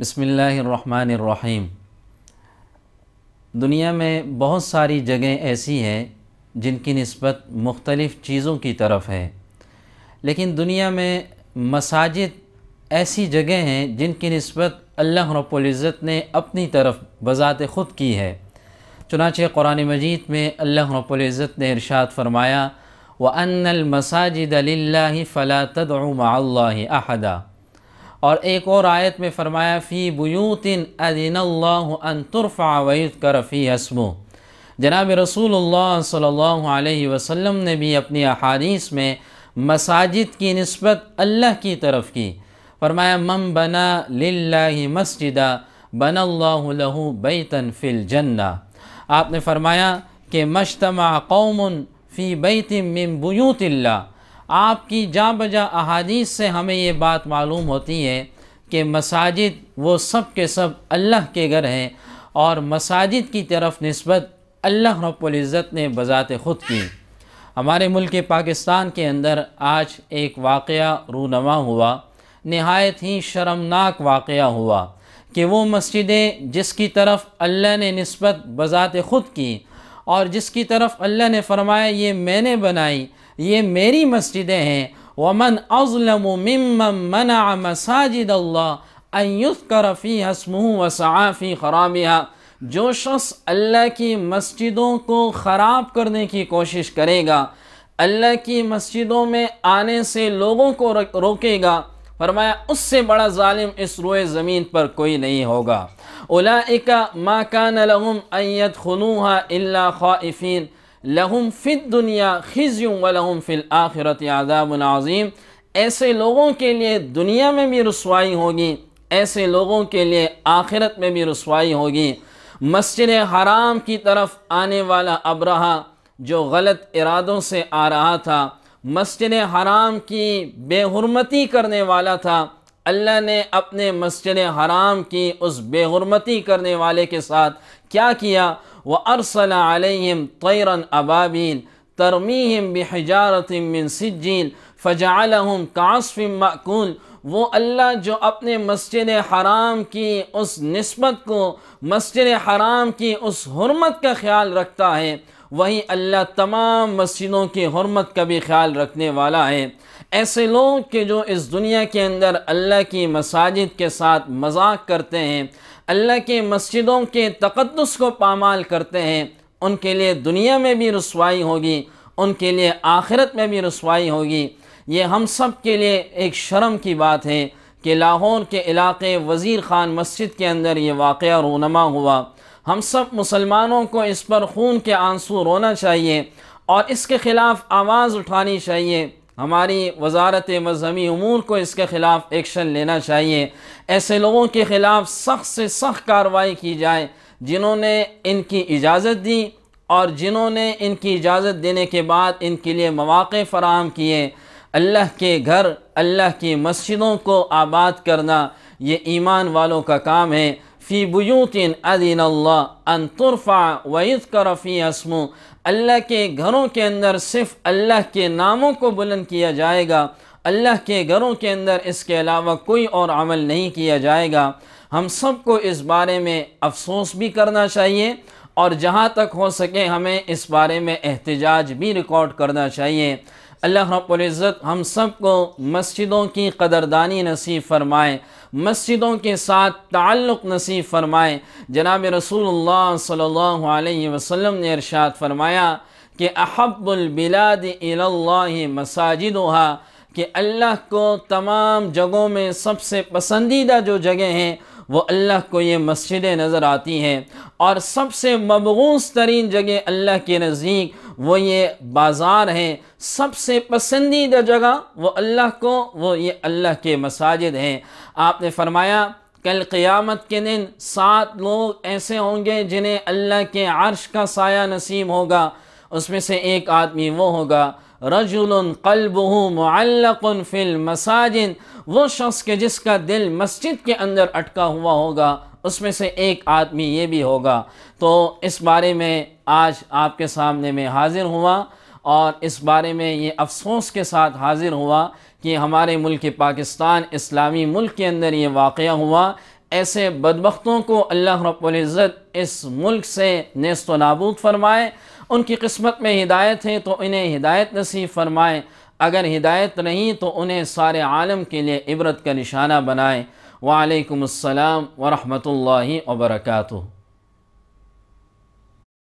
बसमीम दुनिया में बहुत सारी जगहें ऐसी हैं जिनकी नस्बत मुख्तलफ़ चीज़ों की तरफ है लेकिन दुनिया में मसाजिद ऐसी जगह हैं जिनकी नस्बत अल्लाह रब्ज़त ने अपनी तरफ बज़ात ख़ुद की है चुनाच कुरान मजीद में अल्लाह रब्ज़त ने इरशाद फरमाया व अनमसाजिद मसाजिद फ़ला तदमा अहदा और एक और आयत में फ़रमाया फ़ी बुयूतिन अदीनल्लातरफ़ा वयुद करफ़ी हसमू जनाब रसूल सल्ला वसम ने भी अपनी अहादीस में मसाजिद की नस्बत अल्लाह की तरफ की फरमाया मम बना लाही मस्जिदा बन लहू बैतन फ़िल जन्ना आपने फरमाया कि मशतमा कौम फ़ी बैत मिम बुयूतिल्ला आपकी जा बजा अहादीस से हमें ये बात मालूम होती है कि मसाजिद वो सब के सब अल्लाह के घर हैं और मसाजिद की तरफ नस्बत अल्लाह रबुल्ज़त ने बज़ात ख़ुद की हमारे मुल्क पाकिस्तान के अंदर आज एक वाक़ रूनमा हुआ नहायत ही शर्मनाक वाक़ हुआ कि वो मस्जिदें जिसकी तरफ अल्लाह ने नस्बत बज़ात ख़ुद की और जिसकी तरफ अल्लाह ने फरमाया ये मैंने बनाई ये मेरी मस्जिदें हैं वमन अज़लम मना मसाजिद अल्लाह कर फ़ी हसमू वसाफ़ी ख़राबिया जो शख्स अल्लाह की मस्जिदों को ख़राब करने की कोशिश करेगा अल्लाह की मस्जिदों में आने से लोगों को रोकेगा फरमाया उससे बड़ा ालिम इस रोए ज़मीन पर कोई नहीं होगा उलाइका माकान लहम अयत खनूहा अल्ला लहम फित दुनिया खिजुम व लहुम फिल आखिरत आज़ाबनाज़ीम ऐसे लोगों के लिए दुनिया में भी रसवाई होगी ऐसे लोगों के लिए आखिरत में भी रसवाई होगी मस्जिद हराम की तरफ आने वाला अबरहा जो गलत इरादों से आ रहा था मस्जिद हराम की बेहरमती करने वाला था अल्लाह ने अपने मस्जिद हराम की उस बेहरमती करने वाले के साथ क्या किया व अरसलम तैरन अबाबिल तरमीम बहजारतिन सिजीन फ़जालम कासफ़ मकूल वो अल्लाह जो अपने मस्जिद हराम की उस नस्बत को मस्जिद हराम की उस हरमत का ख्याल रखता है वही अल्लाह तमाम मस्जिदों की हरमत का भी ख्याल रखने वाला है ऐसे लोग के जो इस दुनिया के अंदर अल्लाह की मसाजिद के साथ मजाक करते हैं अल्लाह के मस्जिदों के तकदस को पामाल करते हैं उनके लिए दुनिया में भी रसवाई होगी उनके लिए आखिरत में भी रसवाई होगी ये हम सब के लिए एक शर्म की बात है कि लाहौर के इलाके वज़ीर ख़ान मस्जिद के अंदर ये वाक़ रोनमा हुआ हम सब मुसलमानों को इस पर खून के आंसू रोना चाहिए और इसके ख़िलाफ़ आवाज़ उठानी चाहिए हमारी वजारत मजहबी अमूर को इसके ख़िलाफ़ एक्शन लेना चाहिए ऐसे लोगों के ख़िलाफ़ सख्त से सख्त कार्रवाई की जाए जिन्होंने इनकी इजाज़त दी और जिन्होंने इनकी इजाज़त देने के बाद इनके लिए मौाक़े फराम किए अल्लाह के घर अल्लाह की मस्जिदों को आबाद करना ये ईमान वालों का काम है फ़ी बुतिन अदीन अल्लाह अनतरफ़ा वईद अल्लाह के घरों के अंदर सिर्फ अल्लाह के नामों को बुलंद किया जाएगा अल्लाह के घरों के अंदर इसके अलावा कोई और अमल नहीं किया जाएगा हम सब को इस बारे में अफसोस भी करना चाहिए और जहाँ तक हो सके हमें इस बारे में एहतजाज भी रिकॉर्ड करना चाहिए अल्लाह रब्ज़त हम सब को मस्जिदों की कदरदानी नसीब फ़रमाए मस्जिदों के साथ ताल्लुक़ नसीब फ़रमाए जनाब रसूलुल्लाह सल्लल्लाहु अलैहि वसल्लम ने इरशाद फरमाया कि अहब्बुलबिलाद मसाजिद वहा कि अल्लाह को तमाम जगहों में सबसे पसंदीदा जो जगह हैं वो अल्लाह को ये मस्जिदें नज़र आती हैं और सबसे मबूस तरीन जगह अल्लाह के नज़दीक वो ये बाज़ार हैं सबसे पसंदीदा जगह वो अल्लाह को वो ये अल्लाह के मसाजिद हैं आपने फ़रमाया कल क़ियामत के दिन सात लोग ऐसे होंगे जिन्हें अल्लाह के अर्श का साया नसीब होगा उसमें से एक आदमी वो होगा रजुल कल्ब मुअल्लक़ुन फ़िल मसाजिन वो शख्स के जिसका दिल मस्जिद के अंदर अटका हुआ होगा उसमें से एक आदमी ये भी होगा तो इस बारे में आज आपके सामने में हाज़िर हुआ और इस बारे में ये अफसोस के साथ हाज़िर हुआ कि हमारे मुल्क पाकिस्तान इस्लामी मुल्क के अंदर ये वाक़ हुआ ऐसे बदबख्तों को अल्लाह इज्जत इस मुल्क से नेस्त नाबूद फरमाए उनकी किस्मत में हिदायत है तो इन्हें हिदायत नसीब फरमाए अगर हिदायत नहीं तो उन्हें सारे आलम के लिए इबरत का निशाना बनाए वालेकुम अस्सलाम व वबरकातुहू